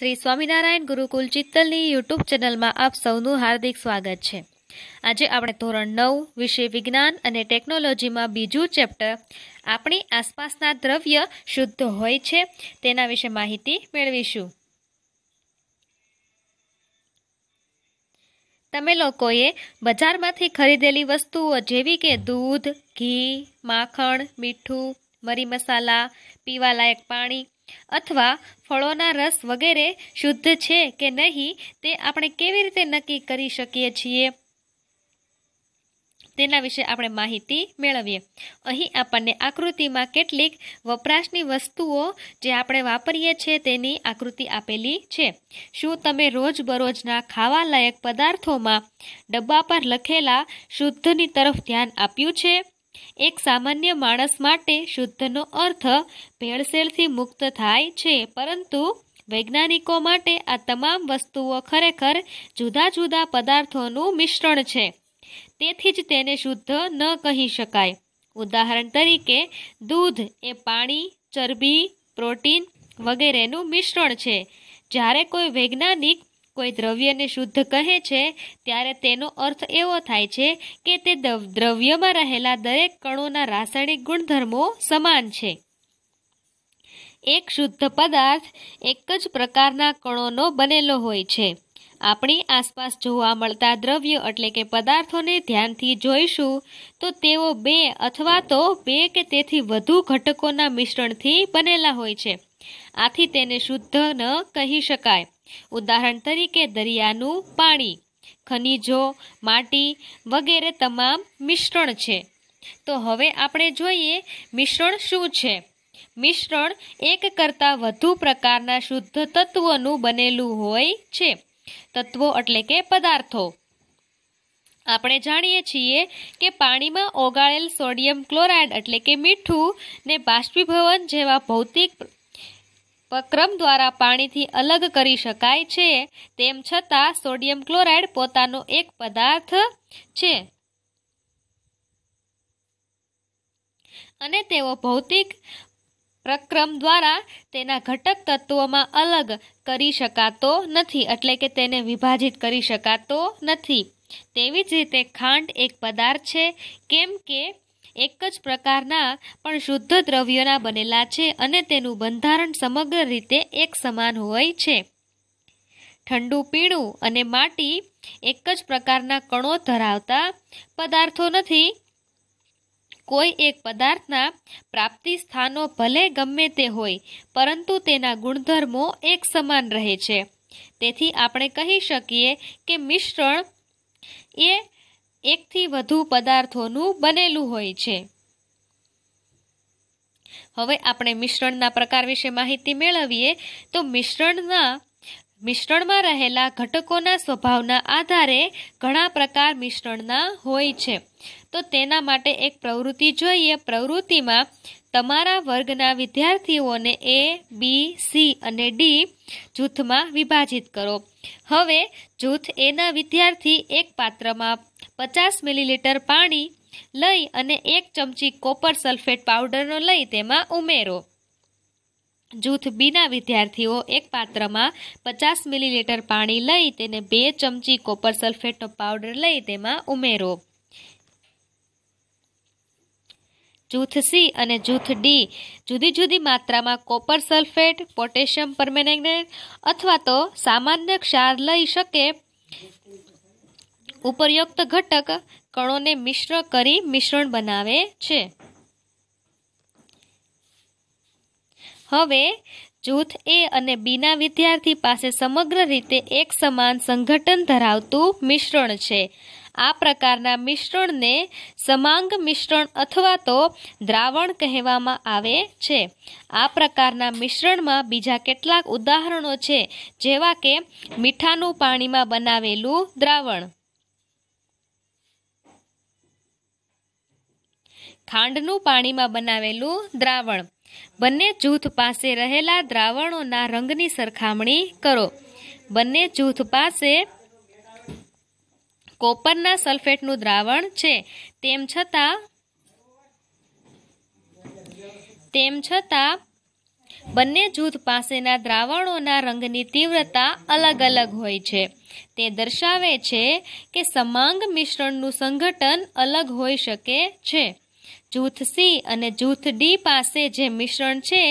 શ્રી સ્વામિનારાયણ ગુરુકુલ ચિત્તલની યુટ્યુબ ચેનલમાં આપ સૌનું હાર્દિક સ્વાગત છે આજે આપણે ધોરણ નવ વિશે વિજ્ઞાન અને ટેકનોલોજીમાં બીજું ચેપ્ટર આપણી આસપાસના દ્રવ્ય શુદ્ધ હોય છે તેના વિશે માહિતી મેળવીશું તમે લોકોએ બજારમાંથી ખરીદેલી વસ્તુઓ જેવી કે દૂધ ઘી માખણ મીઠું મરી મસાલા પીવાલાયક પાણી અથવા ફળોના રસ વગેરે શુદ્ધ છે કે નહીં તે આપણે કેવી રીતે નક્કી કરી શકીએ છીએ તેના વિશે આપણે માહિતી મેળવીએ અહીં આપણને આકૃતિમાં કેટલીક વપરાશની વસ્તુઓ જે આપણે વાપરીએ છીએ તેની આકૃતિ આપેલી છે શું તમે રોજબરોજના ખાવાલાયક પદાર્થોમાં ડબ્બા પર લખેલા શુદ્ધની તરફ ધ્યાન આપ્યું છે એક સામાન્ય માણસ માટે શુદ્ધનો અર્થ ભેળસેળથી મુક્ત થાય છે પરંતુ વૈજ્ઞાનિકો માટે આ તમામ વસ્તુઓ ખરેખર જુદા જુદા પદાર્થોનું મિશ્રણ છે તેથી જ તેને શુદ્ધ ન કહી શકાય ઉદાહરણ તરીકે દૂધ એ પાણી ચરબી પ્રોટીન વગેરેનું મિશ્રણ છે જ્યારે કોઈ વૈજ્ઞાનિક કોઈ દ્રવ્યને શુદ્ધ કહે છે ત્યારે તેનો અર્થ એવો થાય છે કે તે દ્રવ્યમાં રહેલા દરેક કણોના રાસાયણિક ગુણધર્મો સમાન છે એક શુદ્ધ પદાર્થ એક જ પ્રકારના કણોનો બનેલો હોય છે આપણી આસપાસ જોવા મળતા દ્રવ્ય એટલે કે પદાર્થોને ધ્યાનથી જોઈશું તો તેઓ બે અથવા તો બે કે તેથી વધુ ઘટકોના મિશ્રણથી બનેલા હોય છે આથી તેને શુદ્ધ ન કહી શકાય ઉદાહરણ તરીકે દરિયાનું પાણી ખનીજો માટી વગેરે તમામ મિશ્રણ છે તો હવે આપણે જોઈએ મિશ્રણ શું છે મિશ્રણ એક કરતાં વધુ પ્રકારના શુદ્ધ તત્વોનું બનેલું હોય છે તત્વો એટલે કે પદાર્થો આપણે જાણીએ છીએ કે પાણીમાં ઓગાળેલ સોડિયમ ક્લોરાઇડ એટલે કે મીઠું ને બાષ્પીભવન જેવા ભૌતિક પ્રક્રમ દ્વારા પાણીથી અલગ કરી શકાય છે તેમ છતાં સોડિયમ ક્લોરાઇડ પોતાનો એક પદાર્થ છે અને તેઓ ભૌતિક પ્રક્રમ દ્વારા તેના ઘટક તત્વોમાં અલગ કરી શકાતો નથી એટલે કે તેને વિભાજિત કરી શકાતો નથી તેવી જ રીતે ખાંડ એક પદાર્થ છે કેમ કે એક જ પ્રકારના પણ શુદ્ધ દ્રવ્યોના બનેલા છે અને તેનું બંધારણ સમગ્ર રીતે એક સમાન હોય છે ઠંડુ પીણું અને માટી એક જ પ્રકારના કણો ધરાવતા પદાર્થો નથી કોઈ એક પદાર્થના પ્રાપ્તિ સ્થાનો ભલે ગમે તે હોય પરંતુ તેના ગુણધર્મો એક સમાન રહે છે તેથી આપણે કહી શકીએ કે મિશ્રણ એ એકથી વધુ પદાર્થોનું બનેલું હોય છે હવે આપણે મિશ્રણના પ્રકાર વિશે માહિતી મેળવીએ તો મિશ્રણના મિશ્રણમાં રહેલા ઘટકોના સ્વભાવના આધારે ઘણા પ્રકાર મિશ્રણના હોય છે તો તેના માટે એક પ્રવૃત્તિ જોઈએ પ્રવૃત્તિમાં તમારા વર્ગના વિદ્યાર્થીઓને એ બી સી અને ડી જૂથમાં વિભાજિત કરો હવે જૂથ એના વિદ્યાર્થી એક પાત્રમાં પચાસ મિલીલીટર પાણી લઈ અને એક ચમચી કોપર સલ્ફેટ પાવડરનો લઈ તેમાં ઉમેરો જૂથ બીના વિદ્યાર્થીઓ એક પાત્રમાં પચાસ મિલીલીટર પાણી લઈ તેને બે ચમચી કોપર સલ્ફેટનો પાવડર લઈ તેમાં ઉમેરો જૂથ સી અને જૂથ ડી જુદી જુદી માત્રામાં કોપર સલ્ફેટ પોટેશિયમ પરમેંગનેટ અથવા તો સામાન્ય ક્ષાર લઈ શકે ઉપરયુક્ત ઘટક કણોને મિશ્ર કરી મિશ્રણ બનાવે છે હવે જૂથ એ અને બીના વિદ્યાર્થી પાસે સમગ્ર રીતે એક સમાન સંગઠન ધરાવતું મિશ્રણ છે આ પ્રકારના મિશ્રણને સમાંગ મિશ્રણ અથવા તો દ્રાવણ કહેવામાં આવે છે આ પ્રકારના મિશ્રણમાં બીજા કેટલાક ઉદાહરણો છે જેવા કે મીઠાનું પાણીમાં બનાવેલું દ્રાવણ ખાંડનું પાણીમાં બનાવેલું દ્રાવણ બંને જૂથ પાસે રહેલા દ્રાવણોના રંગની સરખામણી કરો બંને જૂથ પાસે કોપરના સલ્ફેટનું દ્રાવણ છે તેમ છતાં તેમ છતાં બંને જૂથ પાસેના દ્રાવણોના રંગની તીવ્રતા અલગ અલગ હોય છે તે દર્શાવે છે કે સમાંગ મિશ્રણનું સંગઠન અલગ હોઈ શકે છે જૂથ સી અને જૂથ ડી પાસે જે મિશ્રણ છે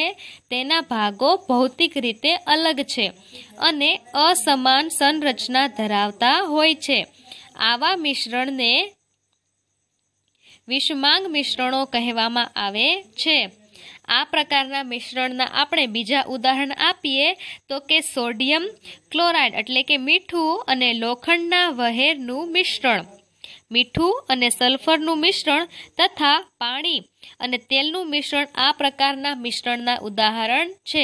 તેના ભાગો ભૌતિક રીતે અલગ છે અને અસમાન સંરચના ધરાવતા હોય છે આવા મિશ્રણને વિષમાંગ મિશ્રણો કહેવામાં આવે છે આ પ્રકારના મિશ્રણના આપણે બીજા ઉદાહરણ આપીએ તો કે સોડિયમ ક્લોરાઇડ એટલે કે મીઠું અને લોખંડના વહેરનું મિશ્રણ મીઠું અને સલ્ફરનું મિશ્રણ તથા પાણી અને તેલનું મિશ્રણ આ પ્રકારના મિશ્રણના ઉદાહરણ છે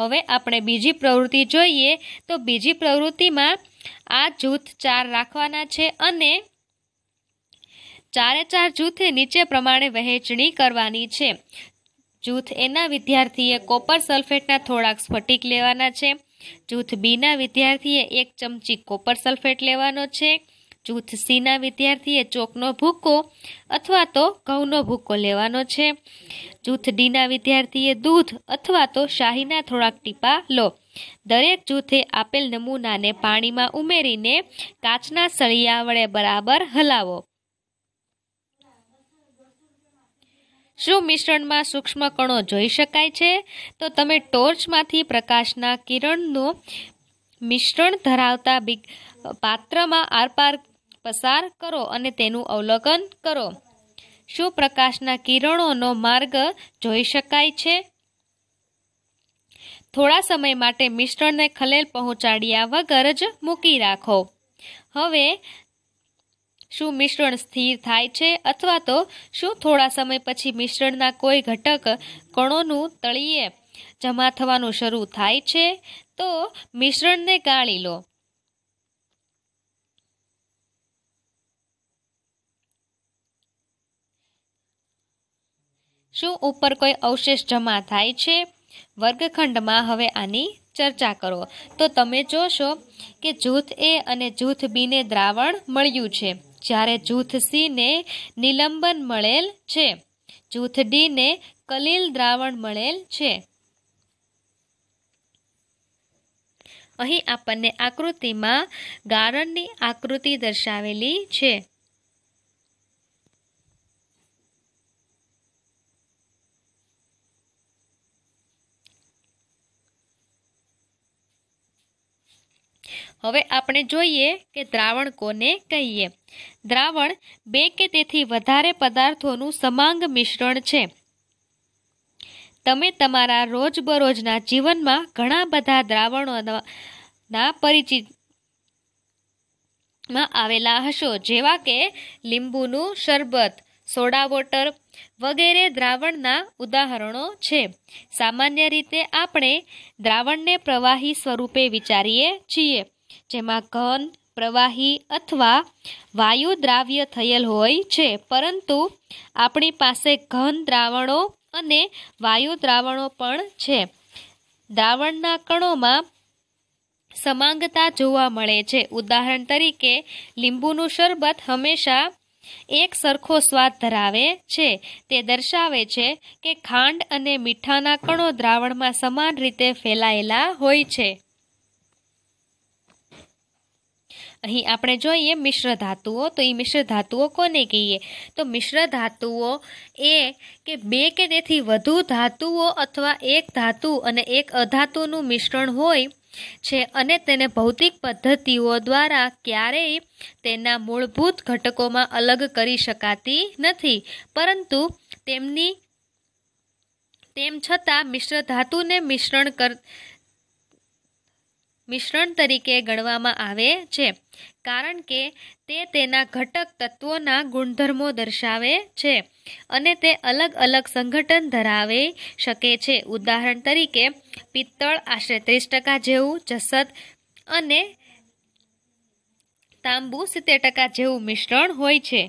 હવે આપણે બીજી પ્રવૃત્તિ જોઈએ તો બીજી પ્રવૃત્તિમાં આ જૂથ ચાર રાખવાના છે અને ચારે ચાર જૂથે નીચે પ્રમાણે વહેંચણી કરવાની છે જૂથ એના વિદ્યાર્થીએ કોપર સલ્ફેટના થોડાક સ્ફટિક લેવાના છે જૂથ બીના વિદ્યાર્થીએ એક ચમચી કોપર સલ્ફેટ લેવાનો છે જૂથ સીના વિદ્યાર્થીએ ચોકનો ભૂકો અથવા તો ઘઉંનો ભૂકો લેવાનો છે જૂથ ડીના વિદ્યાર્થીએ દૂધ અથવા તો શાહીના થોડાક ટીપા લો દરેક જૂથે આપેલ નમૂનાને પાણીમાં ઉમેરીને કાચના સળિયા વડે બરાબર હલાવો શું મિશ્રણમાં સૂક્ષ્મ કણો જોઈ શકાય છે તો તમે ટોર્ચમાંથી પ્રકાશના કિરણનું મિશ્રણ ધરાવતા બિગ પાત્રમાં આરપાર પસાર કરો અને તેનું અવલોકન કરો શું પ્રકાશના કિરણોનો માર્ગ જોઈ શકાય છે થોડા સમય માટે મિશ્રણને ખલેલ પહોંચાડ્યા વગર જ મૂકી રાખો હવે શું મિશ્રણ સ્થિર થાય છે અથવા તો શું થોડા સમય પછી મિશ્રણના કોઈ ઘટક કણોનું તળિયે જમા થવાનું શરૂ થાય છે તો મિશ્રણને ગાળી લો શું ઉપર કોઈ અવશેષ જમા થાય છે વર્ગખંડમાં હવે આની ચર્ચા કરો તો તમે જોશો કે જૂથ એ અને જૂથ બીને દ્રાવણ મળ્યું છે જ્યારે જૂથ સીને નિલંબન મળેલ છે જૂથ ડીને કલીલ દ્રાવણ મળેલ છે અહીં આપણને આકૃતિમાં ગારણની આકૃતિ દર્શાવેલી છે હવે આપણે જોઈએ કે દ્રાવણ કોને કહીએ દ્રાવણ બે કે તેથી વધારે પદાર્થોનું સમાંગ મિશ્રણ છે તમે તમારા રોજબરોજના જીવનમાં ઘણા બધા દ્રાવણોના પરિચિત માં આવેલા હશો જેવા કે લીંબુનું શરબત સોડા વોટર વગેરે દ્રાવણના ઉદાહરણો છે સામાન્ય રીતે આપણે દ્રાવણને પ્રવાહી સ્વરૂપે વિચારીએ છીએ જેમાં ઘન પ્રવાહી અથવા વાયુ દ્રાવ્ય થયેલ હોય છે પરંતુ આપણી પાસે ઘન દ્રાવણો અને વાયુ દ્રાવણો પણ છે દ્રાવણના કણોમાં સમાંગતા જોવા મળે છે ઉદાહરણ તરીકે લીંબુનું શરબત હંમેશા એક સરખો સ્વાદ ધરાવે છે તે દર્શાવે છે કે ખાંડ અને મીઠાના કણો દ્રાવણમાં સમાન રીતે ફેલાયેલા હોય છે અહીં આપણે જોઈએ મિશ્ર ધાતુઓ તો એ મિશ્ર ધાતુઓ કોને કહીએ તો મિશ્ર ધાતુઓ એ કે બે કે તેથી વધુ ધાતુઓ અથવા એક ધાતુ અને એક અધાતુનું મિશ્રણ હોય છે અને તેને ભૌતિક પદ્ધતિઓ દ્વારા ક્યારેય તેના મૂળભૂત ઘટકોમાં અલગ કરી શકાતી નથી પરંતુ તેમની તેમ છતાં મિશ્ર ધાતુને મિશ્રણ કર મિશ્રણ તરીકે ગણવામાં આવે છે કારણ કે તે તેના ઘટક તત્વોના ગુણધર્મો દર્શાવે છે અને તે અલગ અલગ સંગઠન ધરાવે શકે છે ઉદાહરણ તરીકે પિત્તળ આશરે ત્રીસ ટકા જેવું જસત અને તાંબુ સિત્તેર ટકા જેવું મિશ્રણ હોય છે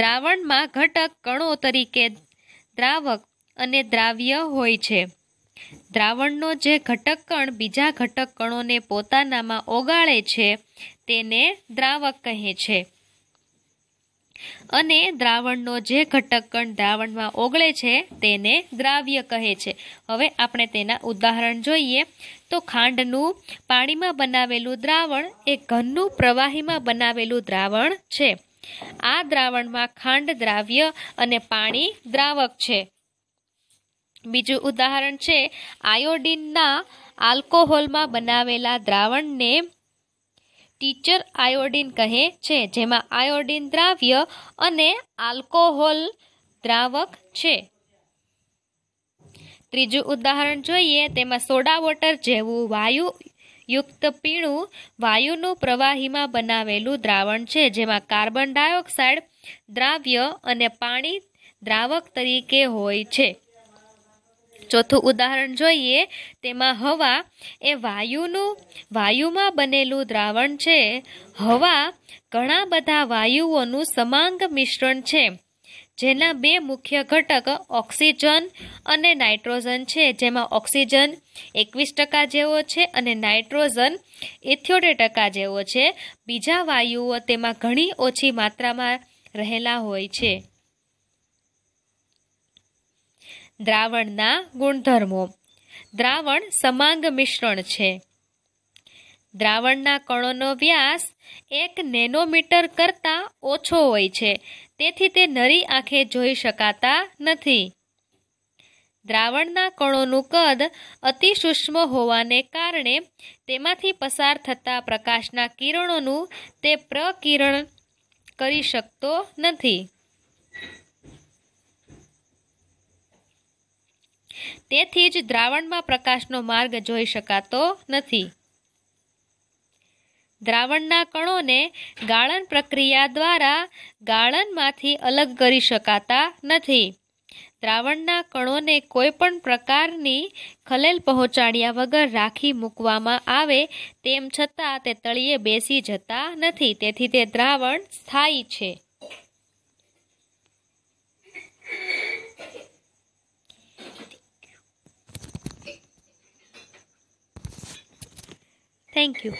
દ્રાવણમાં ઘટક કણો તરીકે દ્રાવક અને દ્રાવ્ય હોય છે દ્રાવણનો જે ઘટક કણ બીજા ઘટક કણોને પોતાનામાં ઓગાળે છે તેને દ્રાવક કહે છે અને દ્રાવણનો જે ઘટક કણ દ્રાવણમાં ઓગળે છે તેને દ્રાવ્ય કહે છે હવે આપણે તેના ઉદાહરણ જોઈએ તો ખાંડનું પાણીમાં બનાવેલું દ્રાવણ એ ઘનનું પ્રવાહીમાં બનાવેલું દ્રાવણ છે આ દ્રાવણમાં ખાંડ દ્રાવ્ય અને પાણી દ્રાવક છે બીજું ઉદાહરણ છે આયોડિનના આલ્કોહોલમાં બનાવેલા દ્રાવણને ટીચર આયોડિન કહે છે જેમાં આયોડિન દ્રાવ્ય અને આલ્કોહોલ દ્રાવક છે ત્રીજું ઉદાહરણ જોઈએ તેમાં સોડા વોટર જેવું વાયુ યુક્ત પીણું વાયુનું પ્રવાહીમાં બનાવેલું દ્રાવણ છે જેમાં કાર્બન ડાયોક્સાઇડ દ્રાવ્ય અને પાણી દ્રાવક તરીકે હોય છે ચોથું ઉદાહરણ જોઈએ તેમાં હવા એ વાયુનું વાયુમાં બનેલું દ્રાવણ છે હવા ઘણા બધા વાયુઓનું સમાંગ મિશ્રણ છે જેના બે મુખ્ય ઘટક ઓક્સિજન અને નાઇટ્રોજન છે જેમાં ઓક્સિજન એકવીસ ટકા જેવો છે અને નાઇટ્રોજન ઇથ્યોતેર ટકા જેવો છે બીજા વાયુઓ તેમાં ઘણી ઓછી માત્રામાં રહેલા હોય છે દ્રાવણના ગુણધર્મો દ્રાવણ સમાંગ મિશ્રણ છે દ્રાવણના કણોનો વ્યાસ એક નેનોમીટર કરતાં ઓછો હોય છે તેથી તે નરી આંખે જોઈ શકાતા નથી દ્રાવણના કણોનું કદ અતિ સૂક્ષ્મ હોવાને કારણે તેમાંથી પસાર થતા પ્રકાશના કિરણોનું તે પ્રકિરણ કરી શકતો નથી તેથી જ દ્રાવણમાં પ્રકાશનો માર્ગ જોઈ શકાતો નથી દ્રાવણના કણોને ગાળણ પ્રક્રિયા દ્વારા ગાળણમાંથી અલગ કરી શકાતા નથી દ્રાવણના કણોને કોઈ પણ પ્રકારની ખલેલ પહોંચાડ્યા વગર રાખી મૂકવામાં આવે તેમ છતાં તે તળિયે બેસી જતા નથી તેથી તે દ્રાવણ સ્થાયી છે Thank you.